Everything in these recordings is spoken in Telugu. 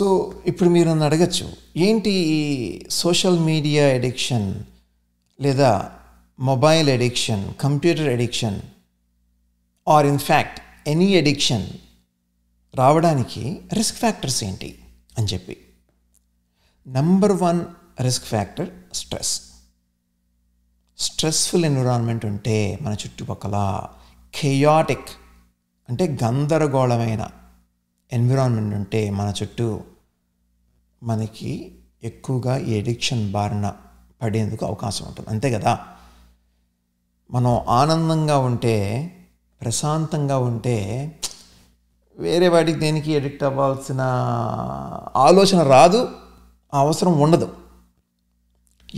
సో ఇప్పుడు మీరు నన్ను అడగచ్చు ఏంటి ఈ సోషల్ మీడియా ఎడిక్షన్ లేదా mobile addiction computer addiction or in fact any addiction రావడానికి రిస్క్ ఫ్యాక్టర్స్ ఏంటి అని చెప్పి number one risk factor stress stressful environment ఉంటే మన చుట్టుపక్కల కెయాటిక్ అంటే గందరగోళమైన ఎన్విరాన్మెంట్ ఉంటే మన చుట్టూ మనకి ఎక్కువగా ఈ ఎడిక్షన్ బారిన పడేందుకు అవకాశం ఉంటుంది అంతే కదా మనం ఆనందంగా ఉంటే ప్రశాంతంగా ఉంటే వేరే వాటికి దేనికి ఎడిక్ట్ అవ్వాల్సిన ఆలోచన రాదు అవసరం ఉండదు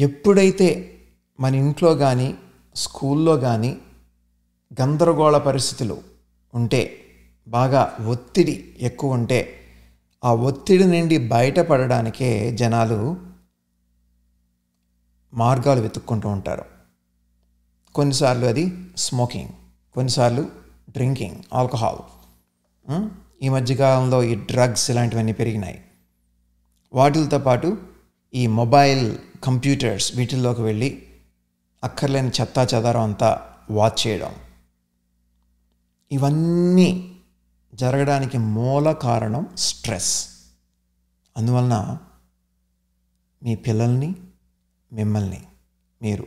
ఎప్పుడైతే మన ఇంట్లో కానీ స్కూల్లో కానీ గందరగోళ పరిస్థితులు ఉంటే బాగా ఒత్తిడి ఎక్కువ ఉంటే ఆ ఒత్తిడి నుండి బయటపడడానికే జనాలు మార్గాలు వెతుక్కుంటూ ఉంటారు కొన్నిసార్లు అది స్మోకింగ్ కొన్నిసార్లు డ్రింకింగ్ ఆల్కహాల్ ఈ మధ్యకాలంలో ఈ డ్రగ్స్ ఇలాంటివన్నీ పెరిగినాయి వాటితో పాటు ఈ మొబైల్ కంప్యూటర్స్ వీటిల్లోకి వెళ్ళి అక్కర్లేని చెత్తా చెదారం అంతా వాచ్ చేయడం ఇవన్నీ జరగడానికి మూల కారణం స్ట్రెస్ అందువలన మీ పిల్లల్ని మిమ్మల్ని మీరు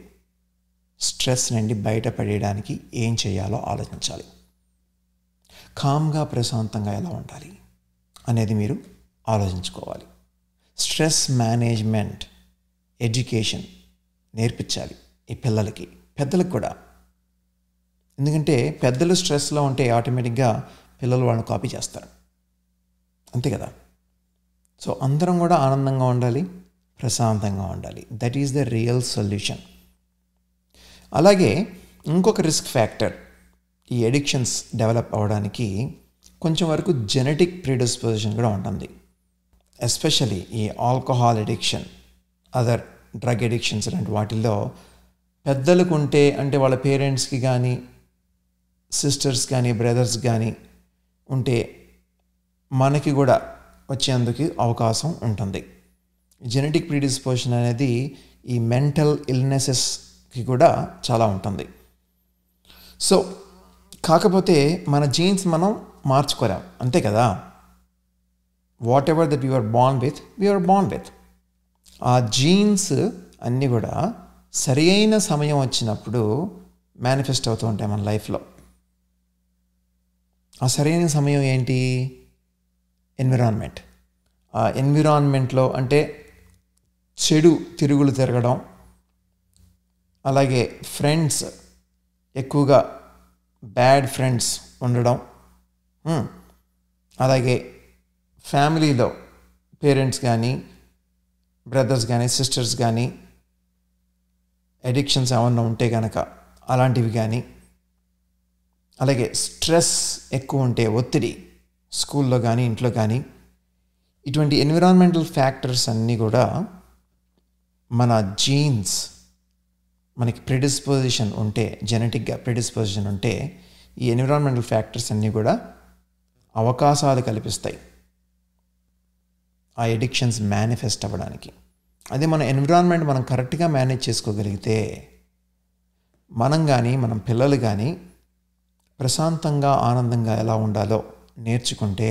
స్ట్రెస్ నుండి బయటపడేయడానికి ఏం చేయాలో ఆలోచించాలి కామ్గా ప్రశాంతంగా ఎలా ఉండాలి అనేది మీరు ఆలోచించుకోవాలి స్ట్రెస్ మేనేజ్మెంట్ ఎడ్యుకేషన్ నేర్పించాలి ఈ పిల్లలకి పెద్దలకు కూడా ఎందుకంటే పెద్దలు స్ట్రెస్లో ఉంటే ఆటోమేటిక్గా పిల్లలు వాళ్ళని కాపీ చేస్తారు అంతే కదా సో అందరం కూడా ఆనందంగా ఉండాలి ప్రశాంతంగా ఉండాలి that is the real solution అలాగే ఇంకొక రిస్క్ ఫ్యాక్టర్ ఈ ఎడిక్షన్స్ డెవలప్ అవ్వడానికి కొంచెం వరకు జెనెటిక్ ప్రీడిస్పోజిషన్ కూడా ఉంటుంది ఎస్పెషలీ ఈ alcohol addiction other drug addictions లాంటి వాటిల్లో పెద్దలకు ఉంటే అంటే వాళ్ళ పేరెంట్స్కి కానీ సిస్టర్స్ కానీ బ్రదర్స్ కానీ ఉంటే మనకి కూడా వచ్చేందుకు అవకాశం ఉంటుంది జెనెటిక్ ప్రీడిస్పోజిషన్ అనేది ఈ మెంటల్ ఇల్నెసెస్కి కూడా చాలా ఉంటుంది సో కాకపోతే మన జీన్స్ మనం మార్చుకోలేం అంతే కదా whatever that are bond with are bond with ఆ జీన్స్ అన్నీ కూడా సరి అయిన సమయం వచ్చినప్పుడు మేనిఫెస్ట్ అవుతూ ఉంటాయి మన లైఫ్లో ఆ సరైన సమయం ఏంటి ఎన్విరాన్మెంట్ ఆ ఎన్విరాన్మెంట్లో అంటే చెడు తిరుగులు తిరగడం అలాగే ఫ్రెండ్స్ ఎక్కువగా బ్యాడ్ ఫ్రెండ్స్ ఉండడం అలాగే ఫ్యామిలీలో పేరెంట్స్ కానీ బ్రదర్స్ కానీ సిస్టర్స్ కానీ అడిక్షన్స్ ఏమన్నా ఉంటే కనుక అలాంటివి కానీ అలాగే స్ట్రెస్ ఎక్కువ ఉంటే ఒత్తిడి స్కూల్లో కానీ ఇంట్లో కానీ ఇటువంటి ఎన్విరాన్మెంటల్ ఫ్యాక్టర్స్ అన్నీ కూడా మన జీన్స్ మనకి ప్రిడిస్పోజిషన్ ఉంటే జెనెటిక్గా ప్రిడిస్పోజిషన్ ఉంటే ఈ ఎన్విరాన్మెంటల్ ఫ్యాక్టర్స్ అన్నీ కూడా అవకాశాలు కల్పిస్తాయి ఆ ఎడిక్షన్స్ మేనిఫెస్ట్ అవ్వడానికి అదే మన ఎన్విరాన్మెంట్ మనం కరెక్ట్గా మేనేజ్ చేసుకోగలిగితే మనం కానీ మనం పిల్లలు కానీ ప్రశాంతంగా ఆనందంగా ఎలా ఉండాలో నేర్చుకుంటే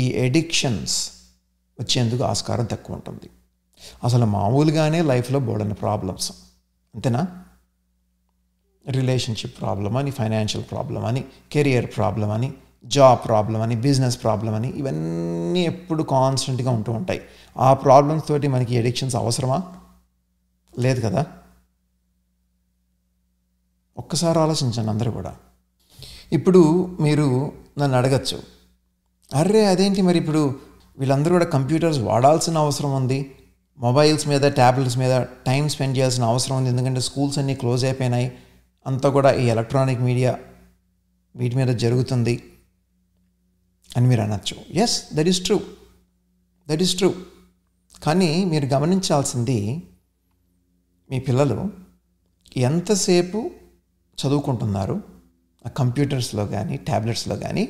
ఈ ఎడిక్షన్స్ వచ్చేందుకు ఆస్కారం తక్కువ ఉంటుంది అసలు మామూలుగానే లైఫ్లో బోడని ప్రాబ్లమ్స్ అంతేనా రిలేషన్షిప్ ప్రాబ్లం అని ఫైనాన్షియల్ ప్రాబ్లం అని కెరియర్ ప్రాబ్లం అని జాబ్ ప్రాబ్లం అని బిజినెస్ ప్రాబ్లం అని ఇవన్నీ ఎప్పుడు కాన్స్టెంట్గా ఉంటూ ఉంటాయి ఆ ప్రాబ్లమ్స్ తోటి మనకి ఎడిక్షన్స్ అవసరమా లేదు కదా ఒక్కసారి ఆలోచించండి అందరూ కూడా ఇప్పుడు మీరు నన్ను అడగచ్చు అర్రే అదేంటి మరి ఇప్పుడు వీళ్ళందరూ కూడా కంప్యూటర్స్ వాడాల్సిన అవసరం ఉంది మొబైల్స్ మీద ట్యాబ్లెట్స్ మీద టైం స్పెండ్ చేయాల్సిన అవసరం ఉంది ఎందుకంటే స్కూల్స్ అన్నీ క్లోజ్ అయిపోయినాయి అంతా కూడా ఈ ఎలక్ట్రానిక్ మీడియా వీటి మీద జరుగుతుంది అని మీరు అనొచ్చు yes that is true that is true కానీ మీరు గమనించాల్సింది మీ పిల్లలు ఎంతసేపు చదువుకుంటున్నారు కంప్యూటర్స్లో కానీ ట్యాబ్లెట్స్లో కానీ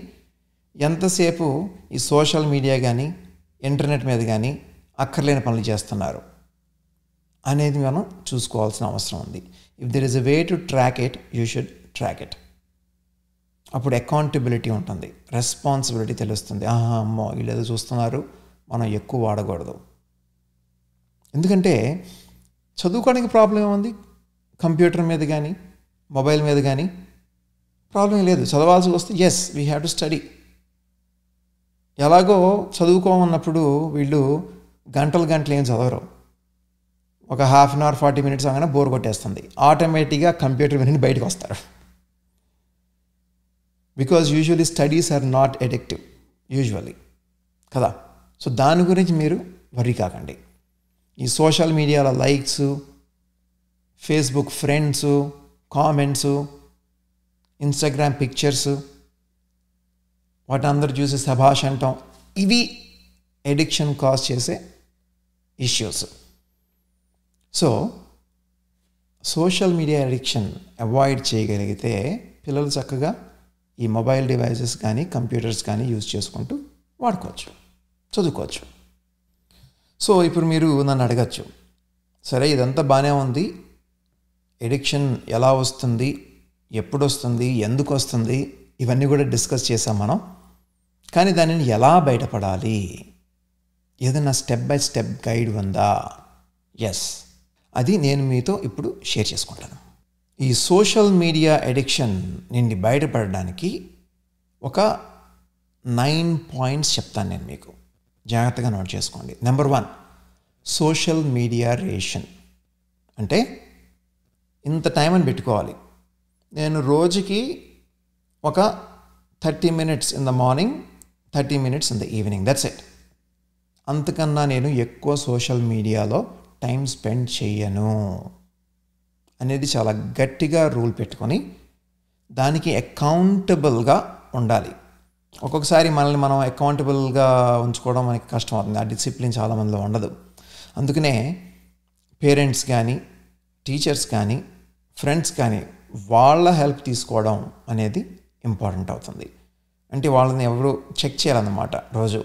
ఎంతసేపు ఈ సోషల్ మీడియా కానీ ఇంటర్నెట్ మీద కానీ అక్కర్లేని పనులు చేస్తున్నారు అనేది మనం చూసుకోవాల్సిన అవసరం ఉంది if there is a way to track it you should track it అప్పుడు అకౌంటబిలిటీ ఉంటుంది రెస్పాన్సిబిలిటీ తెలుస్తుంది ఆహా అమ్మో వీళ్ళు ఏదో చూస్తున్నారు మనం ఎక్కువ వాడకూడదు ఎందుకంటే చదువుకోవడానికి ప్రాబ్లం ఏముంది కంప్యూటర్ మీద కానీ మొబైల్ మీద కానీ ప్రాబ్లం లేదు చదవాల్సి వస్తే yes we have to study ఎలాగో చదువుకోమన్నప్పుడు వీళ్ళు గంటలు గంటలు ఏం చదవరు ఒక half an hour forty minutes అనగానే బోర్ కొట్టేస్తుంది ఆటోమేటిక్గా కంప్యూటర్ విని బయటకు వస్తారు because usually studies are not addictive usually కదా సో దాని గురించి మీరు వరి కాకండి ఈ సోషల్ మీడియాలో likes Facebook friends comments Instagram pictures వాటి అందరు చూసి సభాష్ అంటాం ఇవి ఎడిక్షన్ కాజ్ చేసే issues so social media addiction avoid చేయగలిగితే పిల్లలు చక్కగా ఈ మొబైల్ డివైజెస్ కానీ కంప్యూటర్స్ కానీ యూజ్ చేసుకుంటూ వాడుకోవచ్చు చదువుకోవచ్చు సో ఇప్పుడు మీరు నన్ను అడగచ్చు సరే ఇదంతా బాగానే ఉంది ఎడిక్షన్ ఎలా వస్తుంది ఎప్పుడు వస్తుంది ఎందుకు వస్తుంది ఇవన్నీ కూడా డిస్కస్ చేసాం మనం కానీ దానిని ఎలా బయటపడాలి ఏదైనా స్టెప్ బై స్టెప్ గైడ్ ఉందా ఎస్ అది నేను మీతో ఇప్పుడు షేర్ చేసుకుంటాను ఈ సోషల్ మీడియా అడిక్షన్ నుండి బయటపడడానికి ఒక నైన్ పాయింట్స్ చెప్తాను నేను మీకు జాగ్రత్తగా నోట్ చేసుకోండి number one social media ration అంటే ఇంత టైం అని పెట్టుకోవాలి నేను రోజుకి ఒక thirty minutes in the morning thirty minutes in the evening that's it అంతకన్నా నేను ఎక్కువ సోషల్ మీడియాలో టైం స్పెండ్ చేయను అనేది చాలా గట్టిగా రూల్ పెట్టుకొని దానికి అకౌంటబుల్గా ఉండాలి ఒక్కొక్కసారి మనల్ని మనం అకౌంటబుల్గా ఉంచుకోవడం మనకి కష్టం అవుతుంది ఆ డిసిప్లిన్ చాలామందిలో ఉండదు అందుకనే పేరెంట్స్ కానీ టీచర్స్ కానీ ఫ్రెండ్స్ కానీ వాళ్ళ హెల్ప్ తీసుకోవడం అనేది ఇంపార్టెంట్ అవుతుంది అంటే వాళ్ళని ఎవరు చెక్ చేయాలన్నమాట రోజు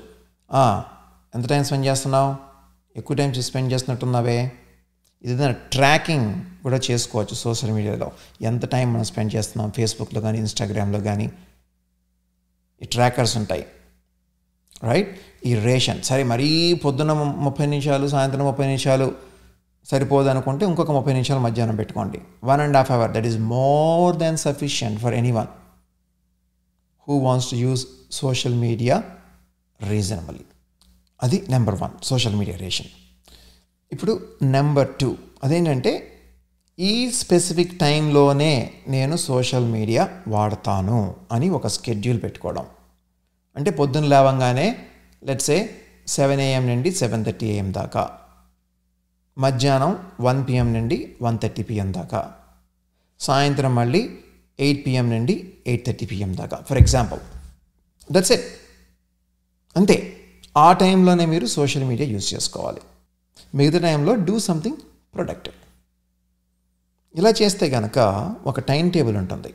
ఎంత టైం స్పెండ్ చేస్తున్నావు ఎక్కువ టైం స్పెండ్ చేస్తున్నట్టున్నావే ఏదైనా ట్రాకింగ్ కూడా చేసుకోవచ్చు సోషల్ మీడియాలో ఎంత టైం మనం స్పెండ్ చేస్తున్నాం ఫేస్బుక్లో కానీ ఇన్స్టాగ్రామ్లో కానీ ఈ ట్రాకర్స్ ఉంటాయి రైట్ ఈ రేషన్ సరే మరీ పొద్దున ముప్పై నిమిషాలు సాయంత్రం ముప్పై నిమిషాలు సరిపోదు అనుకుంటే ఇంకొక ముప్పై నిమిషాలు మధ్యాహ్నం పెట్టుకోండి one and half hour that is more than sufficient for anyone who wants to use social media reasonably అది number one social media ration ఇప్పుడు నెంబర్ టూ అదేంటంటే ఈ స్పెసిఫిక్ టైంలోనే నేను సోషల్ మీడియా వాడతాను అని ఒక స్కెడ్యూల్ పెట్టుకోవడం అంటే పొద్దున్న లేవంగానే లెట్సే సెవెన్ ఏఎం నుండి సెవెన్ థర్టీ ఏఎం దాకా మధ్యాహ్నం వన్ పిఎం నుండి వన్ థర్టీ పిఎం దాకా సాయంత్రం మళ్ళీ ఎయిట్ పిఎం నుండి ఎయిట్ థర్టీ పిఎం దాకా ఫర్ ఎగ్జాంపుల్ దట్స్ ఇట్ అంతే ఆ టైంలోనే మీరు సోషల్ మీడియా యూస్ చేసుకోవాలి మిగతా టైంలో డూ సంథింగ్ ప్రొడక్టివ్ ఇలా చేస్తే కనుక ఒక టైం టేబుల్ ఉంటుంది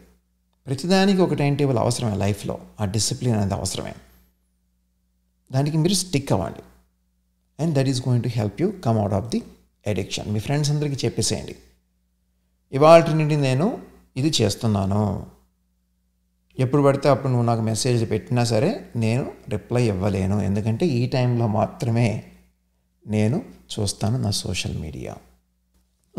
ప్రతిదానికి ఒక టైం టేబుల్ అవసరమే లైఫ్లో ఆ డిసిప్లిన్ అనేది అవసరమే దానికి మీరు స్టిక్ అవ్వండి and that is going to help you come out of the addiction మీ ఫ్రెండ్స్ అందరికీ చెప్పేసేయండి ఇవాళ నుండి నేను ఇది చేస్తున్నాను ఎప్పుడు పడితే అప్పుడు నువ్వు నాకు మెసేజ్ పెట్టినా సరే నేను రిప్లై ఇవ్వలేను ఎందుకంటే ఈ టైంలో మాత్రమే నేను చూస్తాను నా సోషల్ మీడియా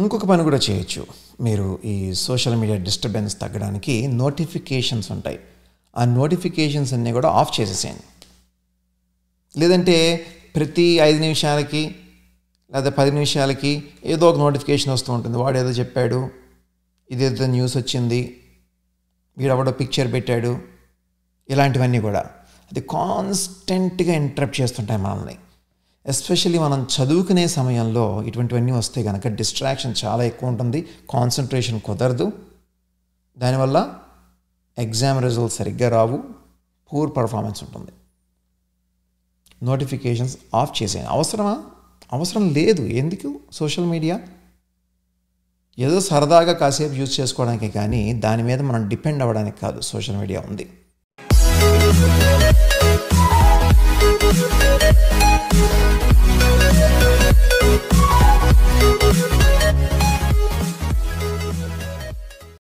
ఇంకొక పని కూడా చేయొచ్చు మీరు ఈ సోషల్ మీడియా డిస్టర్బెన్స్ తగ్గడానికి నోటిఫికేషన్స్ ఉంటాయి ఆ నోటిఫికేషన్స్ అన్నీ కూడా ఆఫ్ చేసేసేయండి లేదంటే ప్రతి ఐదు నిమిషాలకి లేదా పది నిమిషాలకి ఏదో ఒక నోటిఫికేషన్ వస్తూ ఉంటుంది వాడు ఏదో చెప్పాడు ఇదేదో న్యూస్ వచ్చింది వీడెవడో పిక్చర్ పెట్టాడు ఇలాంటివన్నీ కూడా అది కాన్స్టెంట్గా ఇంటరప్ట్ చేస్తుంటాయి మనల్ని ఎస్పెషల్లీ మనం చదువుకునే సమయంలో ఇటువంటివన్నీ వస్తే కనుక డిస్ట్రాక్షన్ చాలా ఎక్కువ ఉంటుంది కాన్సన్ట్రేషన్ కుదరదు దానివల్ల ఎగ్జామ్ రిజల్ట్ సరిగ్గా రావు పూర్ పర్ఫార్మెన్స్ ఉంటుంది నోటిఫికేషన్స్ ఆఫ్ చేసేయండి అవసరమా అవసరం లేదు ఎందుకు సోషల్ మీడియా ఏదో సరదాగా కాసేపు యూజ్ చేసుకోవడానికి కానీ దాని మీద మనం డిపెండ్ అవ్వడానికి కాదు సోషల్ మీడియా ఉంది